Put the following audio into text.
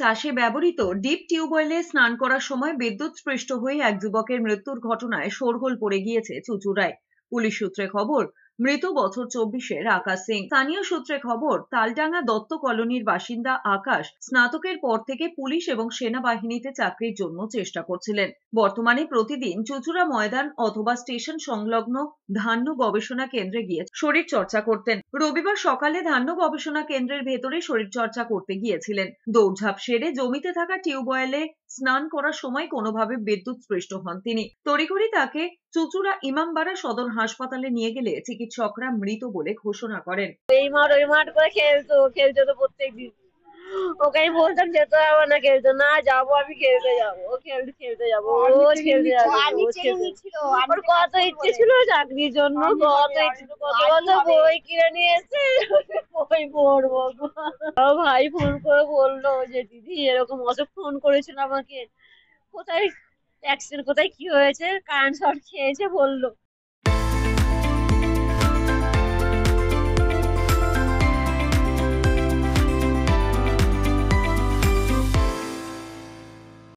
চাষে ব্যবহৃত ডিপ টিউবওয়েলে স্নান করার সময় বিদ্যুৎ স্পৃষ্ট হয়ে এক যুবকের মৃত্যুর ঘটনায় শোরগোল পড়ে গিয়েছে চুঁচুড়ায় পুলিশ সূত্রে খবর মৃত বছর চব্বিশের আকাশ সিং স্থানীয় সূত্রে খবর তালডাঙ্গা দত্ত কলোনির বাসিন্দা আকাশ স্নাতকের পর থেকে পুলিশ এবং সেনাবাহিনীতে চাকরির জন্য চেষ্টা করছিলেন বর্তমানে প্রতিদিন চুচুড়া ময়দান অথবা স্টেশন সংলগ্ন ধান্য গবেষণা কেন্দ্রে গিয়ে শরীর চর্চা করতেন রবিবার সকালে ধান্য গবেষণা কেন্দ্রের ভেতরে শরীর চর্চা করতে গিয়েছিলেন দৌড়ঝাঁপ সেরে জমিতে থাকা টিউবওয়েলে স্নান করার সময় কোনোভাবে বিদ্যুৎ স্পৃষ্ট হন তিনি তড়িঘড়ি তাকে চুচুড়া ইমামবাড়া সদর হাসপাতালে নিয়ে গেলে চিকিৎসকরা মৃত বলে ঘোষণা করেন এই মাঠ ওই মাঠ করে খেলতো খেলতো তো প্রত্যেকদিন ওকে বলতাম যাবো না না যাবো আমি খেলতে যাবো ও খেলতে খেলতে যাবো ও খেলতে যাবো কত ইচ্ছে ছিল চাকরির জন্য কত ইচ্ছে কত বই কিনে নিয়েছে বই পড়বো ভাই ফোন করে বললো যে দিদি এরকম অত ফোন করেছিল আমাকে কোথায় অ্যাক্সিডেন্ট কোথায় কি হয়েছে কারেন্ট শর্ট খেয়েছে বললো